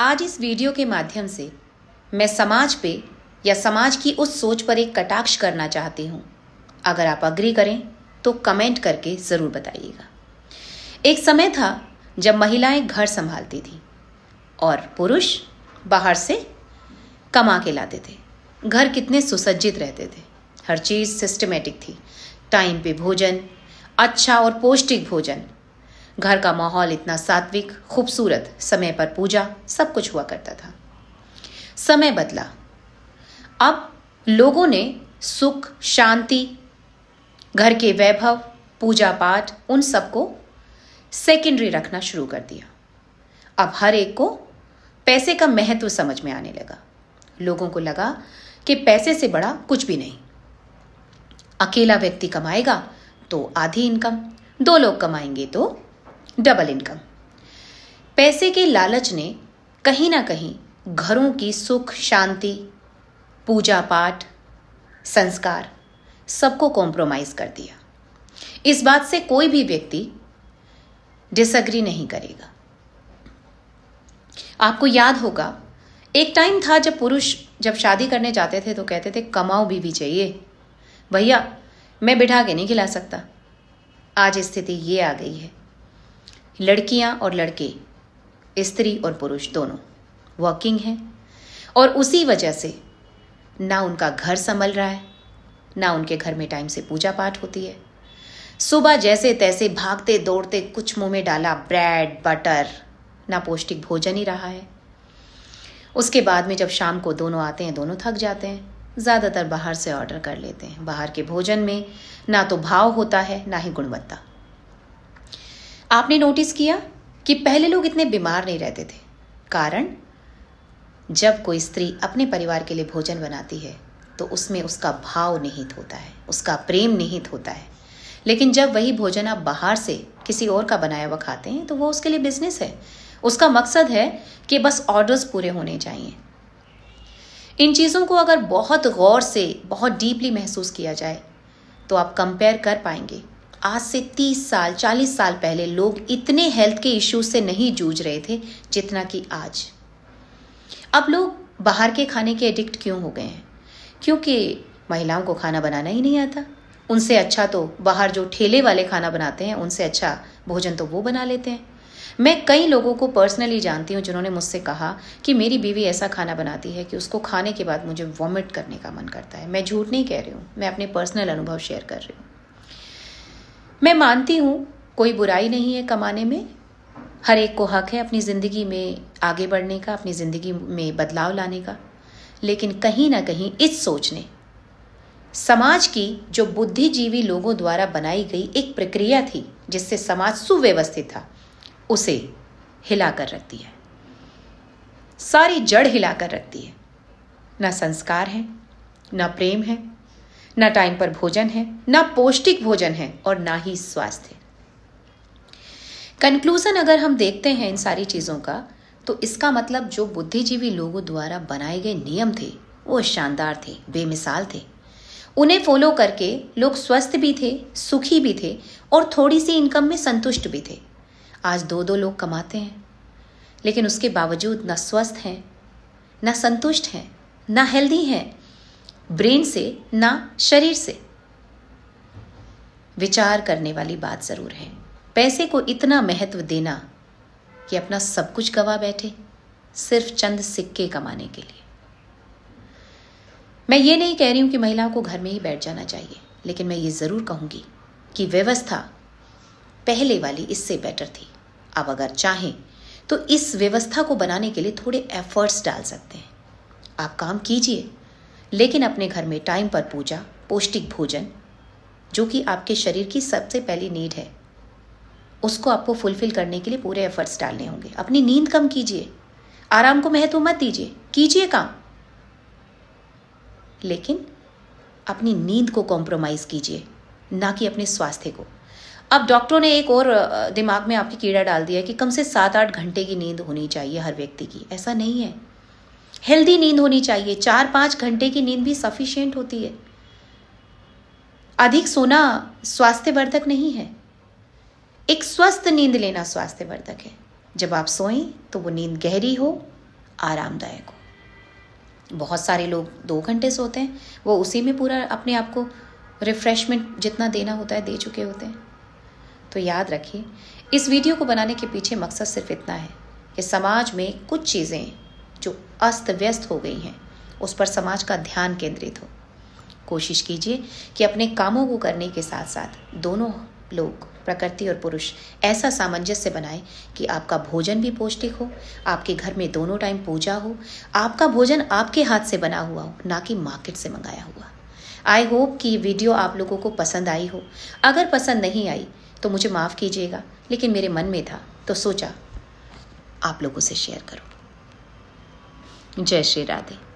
आज इस वीडियो के माध्यम से मैं समाज पे या समाज की उस सोच पर एक कटाक्ष करना चाहती हूँ अगर आप अग्री करें तो कमेंट करके ज़रूर बताइएगा एक समय था जब महिलाएं घर संभालती थी और पुरुष बाहर से कमा के लाते थे घर कितने सुसज्जित रहते थे हर चीज़ सिस्टमेटिक थी टाइम पे भोजन अच्छा और पौष्टिक भोजन घर का माहौल इतना सात्विक खूबसूरत समय पर पूजा सब कुछ हुआ करता था समय बदला अब लोगों ने सुख शांति घर के वैभव पूजा पाठ उन सबको सेकेंडरी रखना शुरू कर दिया अब हर एक को पैसे का महत्व समझ में आने लगा लोगों को लगा कि पैसे से बड़ा कुछ भी नहीं अकेला व्यक्ति कमाएगा तो आधी इनकम दो लोग कमाएंगे तो डबल इनकम पैसे के लालच ने कहीं ना कहीं घरों की सुख शांति पूजा पाठ संस्कार सबको कॉम्प्रोमाइज कर दिया इस बात से कोई भी व्यक्ति डिसग्री नहीं करेगा आपको याद होगा एक टाइम था जब पुरुष जब शादी करने जाते थे तो कहते थे कमाओ बीवी चाहिए भैया मैं बिठा के नहीं खिला सकता आज स्थिति ये आ गई है लड़कियां और लड़के स्त्री और पुरुष दोनों वर्किंग हैं और उसी वजह से ना उनका घर संभल रहा है ना उनके घर में टाइम से पूजा पाठ होती है सुबह जैसे तैसे भागते दौड़ते कुछ मुंह में डाला ब्रेड बटर ना पौष्टिक भोजन ही रहा है उसके बाद में जब शाम को दोनों आते हैं दोनों थक जाते हैं ज़्यादातर बाहर से ऑर्डर कर लेते हैं बाहर के भोजन में ना तो भाव होता है ना ही गुणवत्ता आपने नोटिस किया कि पहले लोग इतने बीमार नहीं रहते थे कारण जब कोई स्त्री अपने परिवार के लिए भोजन बनाती है तो उसमें उसका भाव निहित होता है उसका प्रेम निहित होता है लेकिन जब वही भोजन आप बाहर से किसी और का बनाया हुआ खाते हैं तो वो उसके लिए बिजनेस है उसका मकसद है कि बस ऑर्डर्स पूरे होने चाहिए इन चीज़ों को अगर बहुत गौर से बहुत डीपली महसूस किया जाए तो आप कंपेयर कर पाएंगे आज से 30 साल 40 साल पहले लोग इतने हेल्थ के इश्यूज से नहीं जूझ रहे थे जितना कि आज अब लोग बाहर के खाने के एडिक्ट क्यों हो गए हैं क्योंकि महिलाओं को खाना बनाना ही नहीं आता उनसे अच्छा तो बाहर जो ठेले वाले खाना बनाते हैं उनसे अच्छा भोजन तो वो बना लेते हैं मैं कई लोगों को पर्सनली जानती हूँ जिन्होंने मुझसे कहा कि मेरी बीवी ऐसा खाना बनाती है कि उसको खाने के बाद मुझे वॉमिट करने का मन करता है मैं झूठ नहीं कह रही हूँ मैं अपने पर्सनल अनुभव शेयर कर रही हूँ मैं मानती हूँ कोई बुराई नहीं है कमाने में हर एक को हक है अपनी ज़िंदगी में आगे बढ़ने का अपनी ज़िंदगी में बदलाव लाने का लेकिन कहीं ना कहीं इस सोच ने समाज की जो बुद्धिजीवी लोगों द्वारा बनाई गई एक प्रक्रिया थी जिससे समाज सुव्यवस्थित था उसे हिला कर रखती है सारी जड़ हिला कर रखती है ना संस्कार है ना प्रेम है ना टाइम पर भोजन है ना पौष्टिक भोजन है और ना ही स्वास्थ्य कंक्लूजन अगर हम देखते हैं इन सारी चीज़ों का तो इसका मतलब जो बुद्धिजीवी लोगों द्वारा बनाए गए नियम थे वो शानदार थे बेमिसाल थे उन्हें फॉलो करके लोग स्वस्थ भी थे सुखी भी थे और थोड़ी सी इनकम में संतुष्ट भी थे आज दो दो लोग कमाते हैं लेकिन उसके बावजूद ना स्वस्थ हैं ना संतुष्ट हैं ना हेल्दी हैं ब्रेन से ना शरीर से विचार करने वाली बात ज़रूर है पैसे को इतना महत्व देना कि अपना सब कुछ गवा बैठे सिर्फ चंद सिक्के कमाने के लिए मैं ये नहीं कह रही हूं कि महिलाओं को घर में ही बैठ जाना चाहिए लेकिन मैं ये ज़रूर कहूंगी कि व्यवस्था पहले वाली इससे बेटर थी अब अगर चाहें तो इस व्यवस्था को बनाने के लिए थोड़े एफर्ट्स डाल सकते हैं आप काम कीजिए लेकिन अपने घर में टाइम पर पूजा पौष्टिक भोजन जो कि आपके शरीर की सबसे पहली नीड है उसको आपको फुलफिल करने के लिए पूरे एफर्ट्स डालने होंगे अपनी नींद कम कीजिए आराम को महत्व मत दीजिए कीजिए काम लेकिन अपनी नींद को कॉम्प्रोमाइज़ कीजिए ना कि अपने स्वास्थ्य को अब डॉक्टरों ने एक और दिमाग में आपकी कीड़ा डाल दिया कि कम से सात आठ घंटे की नींद होनी चाहिए हर व्यक्ति की ऐसा नहीं है हेल्दी नींद होनी चाहिए चार पाँच घंटे की नींद भी सफिशियंट होती है अधिक सोना स्वास्थ्यवर्धक नहीं है एक स्वस्थ नींद लेना स्वास्थ्यवर्धक है जब आप सोएं तो वो नींद गहरी हो आरामदायक हो बहुत सारे लोग दो घंटे सोते हैं वो उसी में पूरा अपने आप को रिफ्रेशमेंट जितना देना होता है दे चुके होते हैं तो याद रखिए इस वीडियो को बनाने के पीछे मकसद सिर्फ इतना है कि समाज में कुछ चीज़ें जो अस्त व्यस्त हो गई हैं उस पर समाज का ध्यान केंद्रित हो कोशिश कीजिए कि अपने कामों को करने के साथ साथ दोनों लोग प्रकृति और पुरुष ऐसा सामंजस्य बनाएं कि आपका भोजन भी पौष्टिक हो आपके घर में दोनों टाइम पूजा हो आपका भोजन आपके हाथ से बना हुआ हो ना कि मार्केट से मंगाया हुआ आई होप कि ये वीडियो आप लोगों को पसंद आई हो अगर पसंद नहीं आई तो मुझे माफ़ कीजिएगा लेकिन मेरे मन में था तो सोचा आप लोगों से शेयर करूँ जय श्री राधे